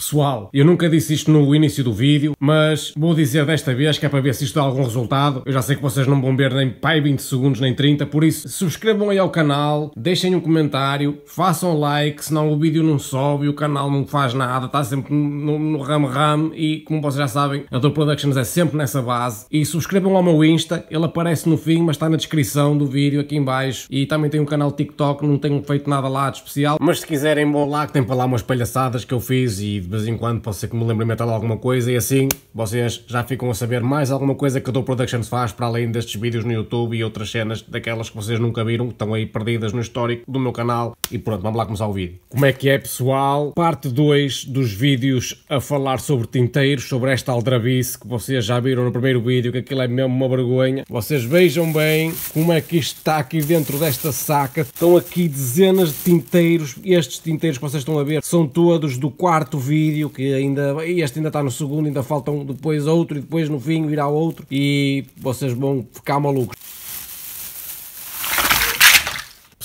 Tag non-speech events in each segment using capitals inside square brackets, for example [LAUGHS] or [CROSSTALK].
Pessoal, eu nunca disse isto no início do vídeo, mas vou dizer desta vez que é para ver se isto dá algum resultado. Eu já sei que vocês não vão ver nem pai 20 segundos nem 30, por isso subscrevam aí ao canal, deixem um comentário, façam like, senão o vídeo não sobe, o canal não faz nada, está sempre no ram-ram e como vocês já sabem, a Dor Productions é sempre nessa base. E subscrevam ao meu Insta, ele aparece no fim, mas está na descrição do vídeo aqui em baixo e também tem um canal TikTok, não tenho feito nada lá de especial, mas se quiserem vão lá que tem para lá umas palhaçadas que eu fiz e de vez em quando pode ser que me lembre metal de alguma coisa e assim vocês já ficam a saber mais alguma coisa que a Do Productions faz para além destes vídeos no YouTube e outras cenas daquelas que vocês nunca viram, que estão aí perdidas no histórico do meu canal. E pronto, vamos lá começar o vídeo. Como é que é pessoal? Parte 2 dos vídeos a falar sobre tinteiros, sobre esta aldrabice que vocês já viram no primeiro vídeo, que aquilo é mesmo uma vergonha. Vocês vejam bem como é que isto está aqui dentro desta saca. Estão aqui dezenas de tinteiros, estes tinteiros que vocês estão a ver são todos do quarto vídeo vídeo que ainda. Este ainda está no segundo, ainda faltam depois outro, e depois no fim virá outro, e vocês vão ficar malucos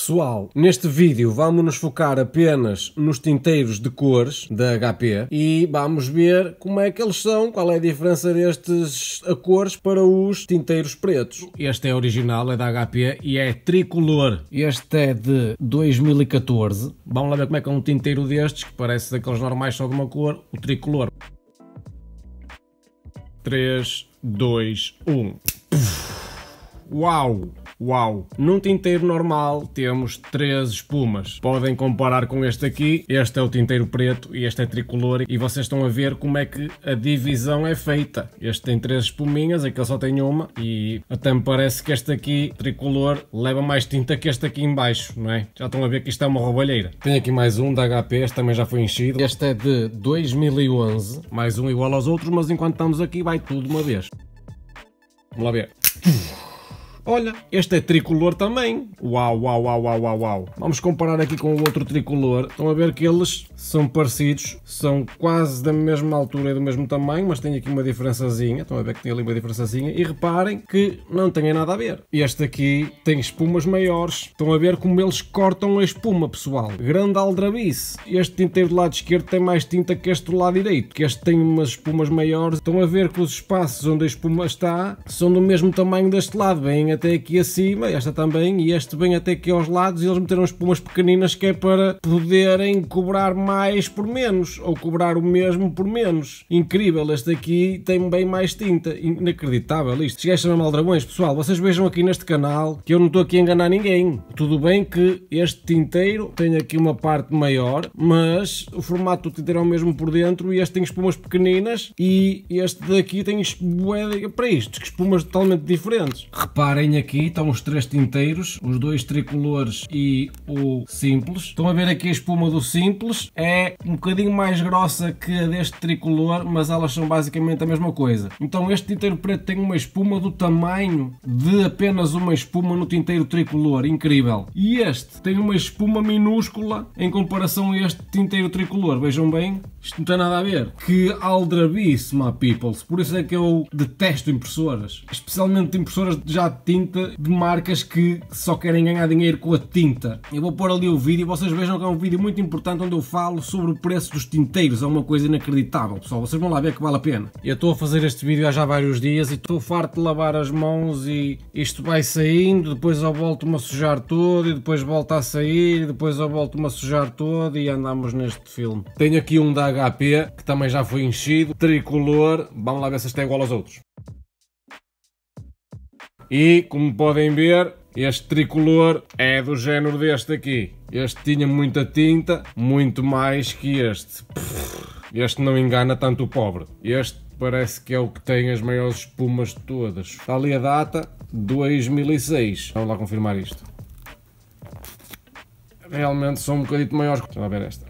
pessoal, neste vídeo vamos nos focar apenas nos tinteiros de cores da HP e vamos ver como é que eles são, qual é a diferença destes a cores para os tinteiros pretos. Este é original, é da HP e é tricolor. Este é de 2014. Vamos lá ver como é que é um tinteiro destes, que parece daqueles normais só de uma cor, o tricolor. 3, 2, 1. Uau! Uau! Num tinteiro normal temos três espumas. Podem comparar com este aqui. Este é o tinteiro preto e este é tricolor. E vocês estão a ver como é que a divisão é feita. Este tem três espuminhas, aqui eu só tenho uma. E até me parece que este aqui, tricolor, leva mais tinta que este aqui embaixo, não é? Já estão a ver que isto é uma roubalheira. Tenho aqui mais um da HP, este também já foi enchido. Este é de 2011. Mais um igual aos outros, mas enquanto estamos aqui vai tudo de uma vez. Vamos lá ver. Olha, este é tricolor também. Uau, uau, uau, uau, uau, uau. Vamos comparar aqui com o outro tricolor. Estão a ver que eles são parecidos, são quase da mesma altura e do mesmo tamanho, mas tem aqui uma diferençazinha. Estão a ver que tem ali uma diferençazinha. E reparem que não tem nada a ver. Este aqui tem espumas maiores. Estão a ver como eles cortam a espuma, pessoal. Grande aldrabice. Este tinteiro do lado esquerdo tem mais tinta que este do lado direito, que este tem umas espumas maiores. Estão a ver que os espaços onde a espuma está são do mesmo tamanho deste lado. Bem até aqui acima, esta também, e este vem até aqui aos lados, e eles meteram as pequeninas que é para poderem cobrar mais por menos, ou cobrar o mesmo por menos. Incrível, este aqui tem bem mais tinta, inacreditável isto. Se gajos chamam dragões, pessoal, vocês vejam aqui neste canal que eu não estou aqui a enganar ninguém. Tudo bem que este tinteiro tem aqui uma parte maior, mas o formato do tinteiro é o mesmo por dentro, e este tem espumas pequeninas, e este daqui tem para isto, espumas totalmente diferentes. Reparem Têm aqui, estão os três tinteiros, os dois tricolores e o simples. Estão a ver aqui a espuma do simples, é um bocadinho mais grossa que a deste tricolor, mas elas são basicamente a mesma coisa. Então este tinteiro preto tem uma espuma do tamanho de apenas uma espuma no tinteiro tricolor, incrível. E este tem uma espuma minúscula em comparação a este tinteiro tricolor, vejam bem, isto não tem nada a ver. Que aldrabice, my People, Por isso é que eu detesto impressoras. Especialmente impressoras já de tinta de marcas que só querem ganhar dinheiro com a tinta. Eu vou pôr ali o vídeo e vocês vejam que é um vídeo muito importante onde eu falo sobre o preço dos tinteiros. É uma coisa inacreditável, pessoal. Vocês vão lá ver que vale a pena. Eu estou a fazer este vídeo há já vários dias e estou farto de lavar as mãos e isto vai saindo, depois eu volto-me a sujar todo e depois volta a sair e depois eu volto-me a sujar todo e andamos neste filme. Tenho aqui um da HP, que também já foi enchido, tricolor, vamos lá ver se este é igual aos outros. E, como podem ver, este tricolor é do género deste aqui. Este tinha muita tinta, muito mais que este. Este não engana tanto o pobre. Este parece que é o que tem as maiores espumas de todas. Está ali a data, 2006. Vamos lá confirmar isto. Realmente são um bocadinho maiores. vamos lá ver esta.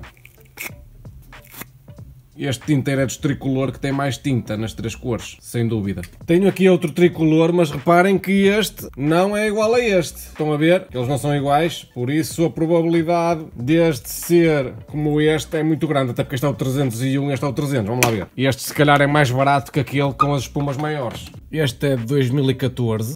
Este tinteiro é dos tricolor que tem mais tinta nas três cores, sem dúvida. Tenho aqui outro tricolor, mas reparem que este não é igual a este. Estão a ver? Eles não são iguais, por isso a probabilidade deste ser como este é muito grande, até porque este é o 301 e este é o 300. Vamos lá ver. Este se calhar é mais barato que aquele com as espumas maiores. Este é de 2014.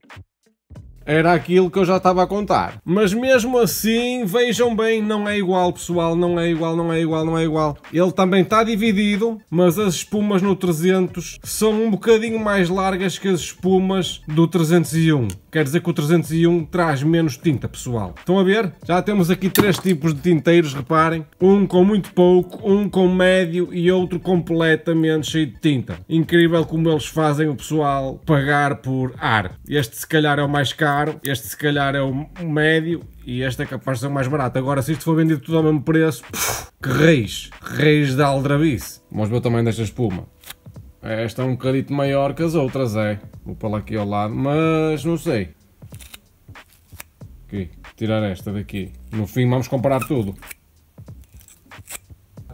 Era aquilo que eu já estava a contar. Mas mesmo assim, vejam bem, não é igual, pessoal. Não é igual, não é igual, não é igual. Ele também está dividido, mas as espumas no 300 são um bocadinho mais largas que as espumas do 301. Quer dizer que o 301 traz menos tinta, pessoal. Estão a ver? Já temos aqui três tipos de tinteiros, reparem. Um com muito pouco, um com médio e outro completamente cheio de tinta. Incrível como eles fazem o pessoal pagar por ar. Este se calhar é o mais caro caro, este se calhar é o médio e este é capaz de ser o mais barato. Agora, se isto for vendido tudo ao mesmo preço, puf, que reis, reis da aldrabice. Vamos ver o tamanho desta espuma. Esta é um bocadito maior que as outras, é. Vou pô aqui ao lado, mas não sei. Aqui, tirar esta daqui. No fim vamos comparar tudo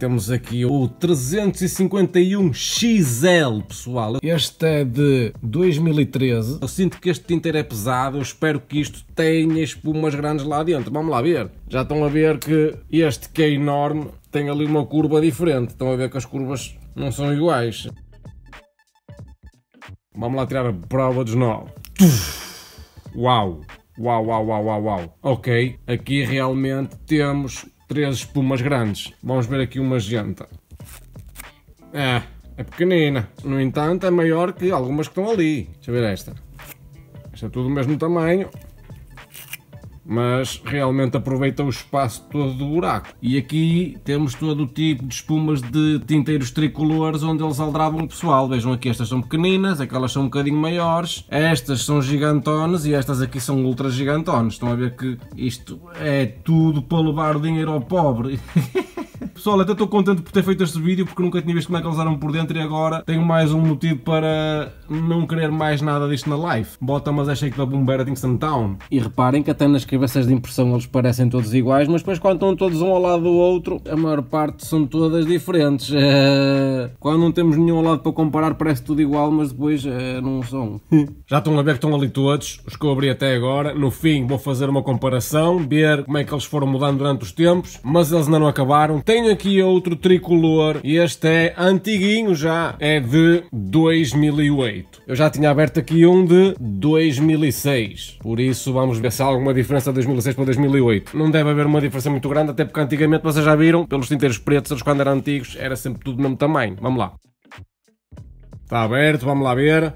temos aqui o 351XL, pessoal. Este é de 2013. Eu sinto que este tinteiro é pesado, eu espero que isto tenha espumas grandes lá dentro. Vamos lá ver. Já estão a ver que este que é enorme tem ali uma curva diferente. Estão a ver que as curvas não são iguais. Vamos lá tirar a prova dos novo. Uau! Uau, uau, uau, uau, uau. Ok, aqui realmente temos três espumas grandes. Vamos ver aqui uma janta. É, é pequenina. No entanto, é maior que algumas que estão ali. Deixa eu ver esta. Esta é tudo do mesmo tamanho mas realmente aproveita o espaço todo do buraco. E aqui temos todo o tipo de espumas de tinteiros tricolores onde eles aldravam o pessoal. Vejam aqui, estas são pequeninas, aquelas são um bocadinho maiores, estas são gigantones e estas aqui são ultra gigantones. Estão a ver que isto é tudo para levar dinheiro ao pobre. [LAUGHS] pessoal, até estou contente por ter feito este vídeo porque nunca tinha visto como é que eles eram por dentro e agora tenho mais um motivo para não querer mais nada disto na live. Bota mas é shake da bombeira Kingston Town. E reparem que até nas cabeças de impressão eles parecem todos iguais, mas depois quando estão todos um ao lado do outro, a maior parte são todas diferentes. Eh, quando não temos nenhum ao lado para comparar parece tudo igual, mas depois eh, não são. [LAUGHS] Já estão a ver que estão ali todos, os que eu abri até agora. No fim vou fazer uma comparação, ver como é que eles foram mudando durante os tempos, mas eles ainda não acabaram. Tem tenho aqui outro tricolor e este é antiguinho já, é de 2008. Eu já tinha aberto aqui um de 2006, por isso vamos ver se há alguma diferença de 2006 para 2008. Não deve haver uma diferença muito grande, até porque antigamente vocês já viram, pelos tinteiros pretos, eles quando eram antigos, era sempre tudo do mesmo tamanho. Vamos lá. Está aberto, vamos lá ver.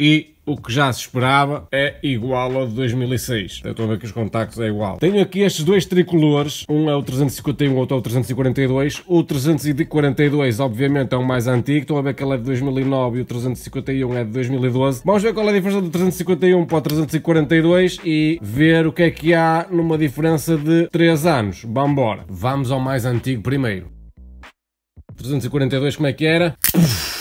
E o que já se esperava, é igual ao de 2006. Estão a ver que os contactos é igual. Tenho aqui estes dois tricolores, um é o 351, outro é o 342. O 342, obviamente, é o mais antigo. Estão a ver que ele é de 2009 e o 351 é de 2012. Vamos ver qual é a diferença do 351 para o 342 e ver o que é que há numa diferença de 3 anos. Vamos embora. Vamos ao mais antigo primeiro. 342, como é que era? Uf.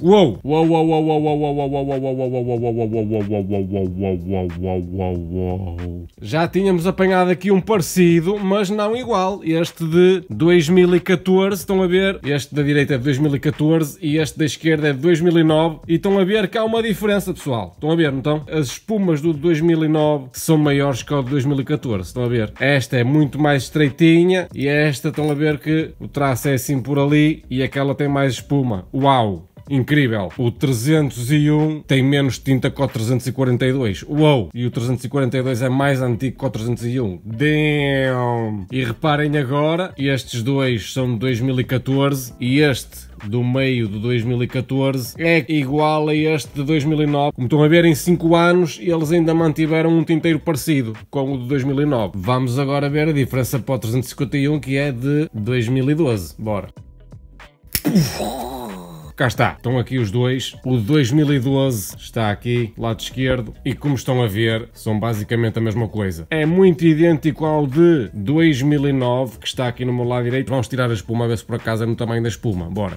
Uou! Uou, uou, uou, uou, uou, uou, uou, uou, uou, uou, uou, uou, uou, uou, uou, uou, uou, uou, uou, Já tínhamos apanhado aqui um parecido, mas não igual. Este de 2014, estão a ver? Este da direita é de 2014 e este da esquerda é de 2009. E estão a ver que há uma diferença, pessoal. Estão a ver, não estão? As espumas do 2009 são maiores que o de 2014, estão a ver? Esta é muito mais estreitinha e esta estão a ver que o traço é assim por ali e aquela tem mais espuma. Uau! incrível. O 301 tem menos tinta que o 342. Uou! E o 342 é mais antigo que o 301. Damn! E reparem agora, estes dois são de 2014 e este do meio de 2014 é igual a este de 2009. Como estão a ver, em 5 anos eles ainda mantiveram um tinteiro parecido com o de 2009. Vamos agora ver a diferença para o 351 que é de 2012. Bora! cá está. Estão aqui os dois. O 2012 está aqui, lado esquerdo. E como estão a ver, são basicamente a mesma coisa. É muito idêntico ao de 2009, que está aqui no meu lado direito. Vamos tirar a espuma, a ver se por acaso é no tamanho da espuma. Bora.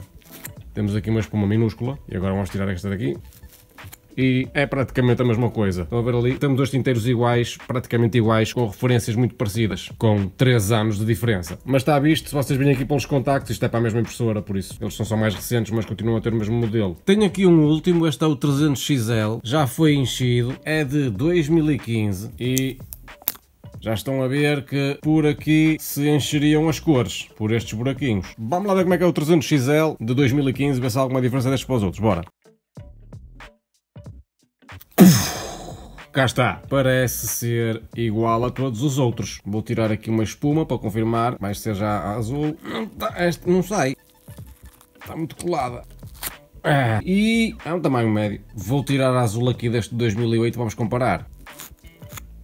Temos aqui uma espuma minúscula. E agora vamos tirar esta daqui e é praticamente a mesma coisa. Estão a ver ali? Temos dois tinteiros iguais, praticamente iguais, com referências muito parecidas, com 3 anos de diferença. Mas está visto, se vocês virem aqui pelos contactos, isto é para a mesma impressora, por isso eles são só mais recentes, mas continuam a ter o mesmo modelo. Tenho aqui um último, este é o 300XL, já foi enchido, é de 2015 e já estão a ver que por aqui se encheriam as cores, por estes buraquinhos. Vamos lá ver como é que é o 300XL de 2015, ver se há alguma diferença destes para os outros, bora! Cá está, parece ser igual a todos os outros. Vou tirar aqui uma espuma para confirmar, mas ser já azul. Não, tá, este não sai, está muito colada. Ah, e é um tamanho médio. Vou tirar a azul aqui deste 2008, vamos comparar.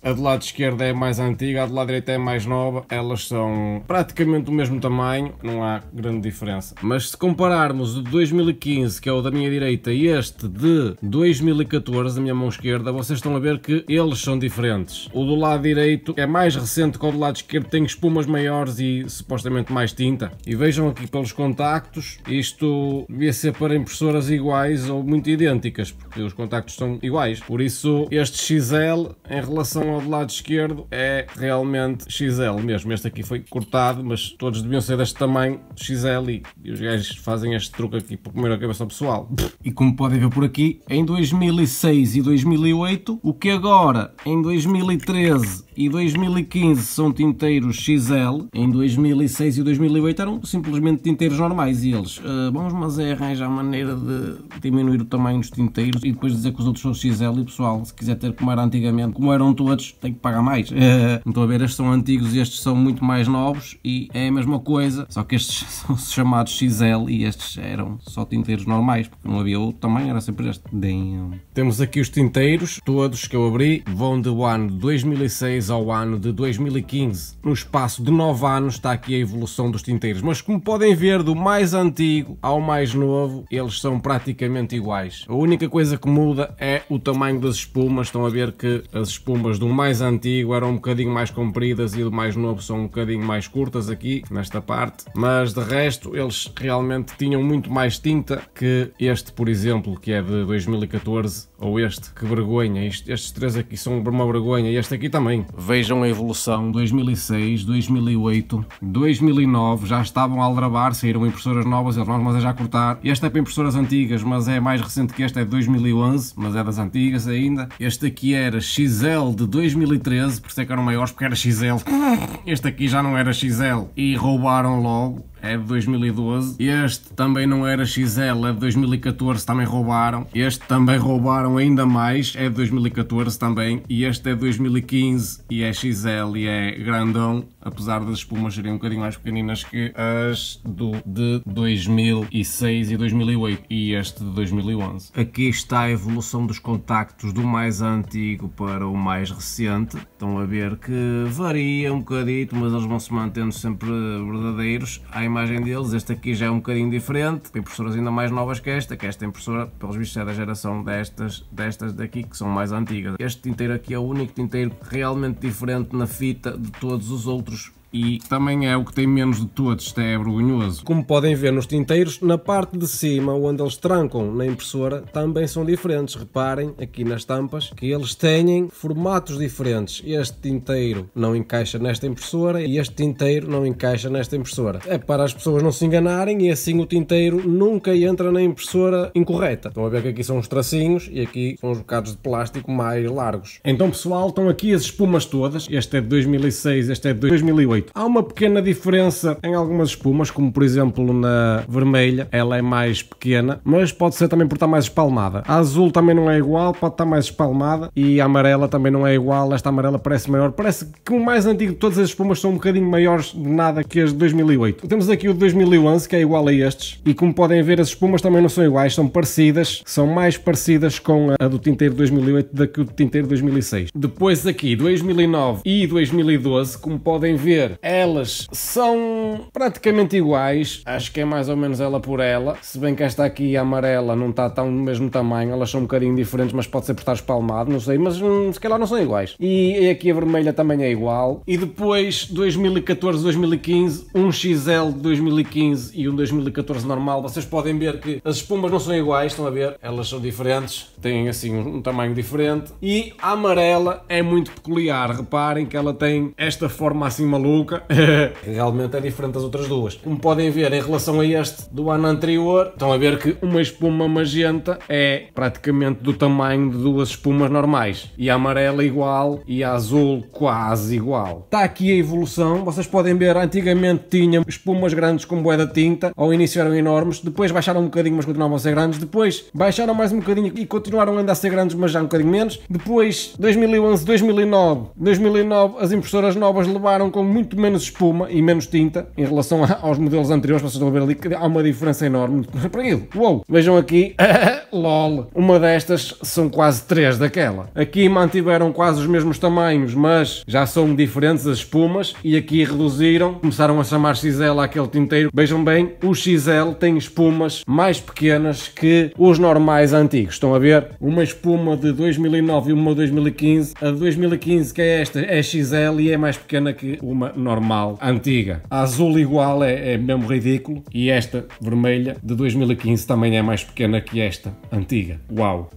A do lado esquerdo é mais antiga, a do lado direito é mais nova, elas são praticamente do mesmo tamanho, não há grande diferença. Mas se compararmos o de 2015, que é o da minha direita, e este de 2014, da minha mão esquerda, vocês estão a ver que eles são diferentes. O do lado direito é mais recente que o do lado esquerdo, tem espumas maiores e supostamente mais tinta. E vejam aqui pelos contactos, isto devia ser para impressoras iguais ou muito idênticas, porque os contactos são iguais. Por isso, este XL, em relação vejam ao lado esquerdo é realmente XL mesmo. Este aqui foi cortado, mas todos deviam ser deste tamanho XL e, os gajos fazem este truque aqui para comer a cabeça ao pessoal. E como podem ver por aqui, em 2006 e 2008, o que agora em 2013 e 2015 são tinteiros XL, em 2006 e 2008 eram simplesmente tinteiros normais e eles, uh, ah, vamos mas é arranjar maneira de diminuir o tamanho dos tinteiros e depois dizer que os outros são XL e pessoal, se quiser ter como era antigamente, como eram todos, tem que pagar mais. Uh, [LAUGHS] a ver, estes são antigos e estes são muito mais novos e é a mesma coisa, só que estes [LAUGHS] são chamados XL e estes eram só tinteiros normais, porque não havia outro tamanho, era sempre este. Damn. Temos aqui os tinteiros, todos que eu abri, vão de ano 2006 ao ano de 2015. No espaço de 9 anos está aqui a evolução dos tinteiros, mas como podem ver, do mais antigo ao mais novo, eles são praticamente iguais. A única coisa que muda é o tamanho das espumas, estão a ver que as espumas do mais antigo eram um bocadinho mais compridas e do mais novo são um bocadinho mais curtas aqui, nesta parte, mas de resto eles realmente tinham muito mais tinta que este, por exemplo, que é de 2014, ou este, que vergonha, estes três aqui são uma vergonha, e este aqui também. Vejam a evolução, 2006, 2008, 2009, já estavam a aldrabar, saíram impressoras novas, eles vão mas é já cortar. Este é para impressoras antigas, mas é mais recente que este, é de 2011, mas é das antigas ainda. Este aqui era XL de 2013, por isso é que eram maiores, porque era XL. [LAUGHS] Este aqui já não era XL e roubaram logo é de 2012. Este também não era XL, é de 2014, também roubaram. Este também roubaram ainda mais, é de 2014 também. E este é de 2015 e é XL e é grandão apesar das espumas serem um bocadinho mais pequeninas que as do de 2006 e 2008 e este de 2011. Aqui está a evolução dos contactos do mais antigo para o mais recente. Estão a ver que varia um bocadito, mas eles vão se mantendo sempre verdadeiros a imagem deles. Este aqui já é um bocadinho diferente, tem impressoras ainda mais novas que esta, que esta impressora, pelos vistos, é da geração destas, destas daqui, que são mais antigas. Este tinteiro aqui é o único tinteiro realmente diferente na fita de todos os outros e também é o que tem menos de todos, isto é vergonhoso. Como podem ver nos tinteiros, na parte de cima onde eles trancam na impressora também são diferentes. Reparem aqui nas tampas que eles têm formatos diferentes. Este tinteiro não encaixa nesta impressora e este tinteiro não encaixa nesta impressora. É para as pessoas não se enganarem e assim o tinteiro nunca entra na impressora incorreta. Estão a ver que aqui são os tracinhos e aqui são os bocados de plástico mais largos. Então pessoal, estão aqui as espumas todas. Este é de 2006, este é de 2008. Há uma pequena diferença em algumas espumas, como por exemplo na vermelha, ela é mais pequena, mas pode ser também por estar mais espalmada. A azul também não é igual, pode estar mais espalmada e a amarela também não é igual, esta amarela parece maior. Parece que o mais antigo de todas as espumas são um bocadinho maiores de nada que as de 2008. Temos aqui o de 2011 que é igual a estes e como podem ver as espumas também não são iguais, são parecidas, são mais parecidas com a do tinteiro 2008 do que o do tinteiro 2006. Depois aqui 2009 e 2012, como podem ver dizer, elas são praticamente iguais, acho que é mais ou menos ela por ela, se bem que esta aqui, a amarela, não está tão do mesmo tamanho, elas são um bocadinho diferentes, mas pode ser por estar espalmado, não sei, mas hum, se calhar não são iguais. E aqui a vermelha também é igual. E depois, 2014, 2015, um XL de 2015 e um 2014 normal, vocês podem ver que as espumas não são iguais, estão a ver? Elas são diferentes, têm assim um, um tamanho diferente. E a amarela é muito peculiar, reparem que ela tem esta forma assim maluca, boca. [LAUGHS] Realmente é diferente das outras duas. Como podem ver, em relação a este do ano anterior, estão a ver que uma espuma magenta é praticamente do tamanho de duas espumas normais. E a amarela igual e a azul quase igual. Está aqui a evolução. Vocês podem ver, antigamente tinha espumas grandes com bué da tinta. Ao início eram enormes, depois baixaram um bocadinho, mas continuavam a ser grandes. Depois baixaram mais um bocadinho e continuaram ainda a ser grandes, mas já um bocadinho menos. Depois, 2011, 2009, 2009 as impressoras novas levaram com muito muito menos espuma e menos tinta em relação aos modelos anteriores. Vocês estão a ver ali que há uma diferença enorme. Para ele, uou! Vejam aqui. [LAUGHS] LOL. Uma destas são quase três daquela. Aqui mantiveram quase os mesmos tamanhos, mas já são diferentes as espumas e aqui reduziram. Começaram a chamar XL aquele tinteiro. Vejam bem, o XL tem espumas mais pequenas que os normais antigos. Estão a ver? Uma espuma de 2009 e uma 2015. A 2015, que é esta, é XL e é mais pequena que uma normal antiga. A azul igual é, é mesmo ridículo e esta vermelha de 2015 também é mais pequena que esta antiga. Uau!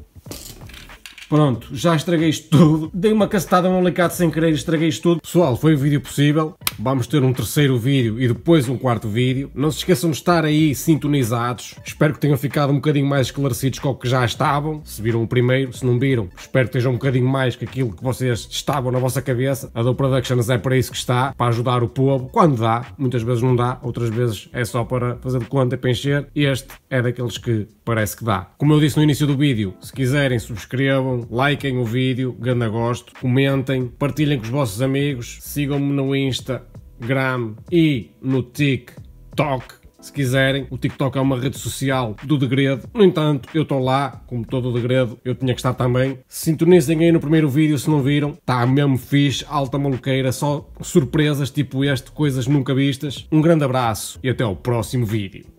Pronto, já estraguei isto tudo. Dei uma cacetada no alicate sem querer, estraguei isto tudo. Pessoal, foi o vídeo possível. Vamos ter um terceiro vídeo e depois um quarto vídeo. Não se esqueçam de estar aí sintonizados. Espero que tenham ficado um bocadinho mais esclarecidos com o que já estavam. Se viram o primeiro, se não viram, espero que estejam um bocadinho mais que aquilo que vocês estavam na vossa cabeça. A Do Productions é para isso que está, para ajudar o povo, quando dá. Muitas vezes não dá, outras vezes é só para fazer de conta e preencher. Este é daqueles que parece que dá. Como eu disse no início do vídeo, se quiserem, subscrevam, likem o vídeo, grande gosto, comentem, partilhem com os vossos amigos, sigam-me no Insta, gram e no TikTok. Se quiserem, o TikTok é uma rede social do degredo. No entanto, eu estou lá, como todo o degredo, eu tinha que estar também. Sintonizem aí no primeiro vídeo se não viram. Está mesmo fixe, alta maluqueira, só surpresas tipo este, coisas nunca vistas. Um grande abraço e até ao próximo vídeo.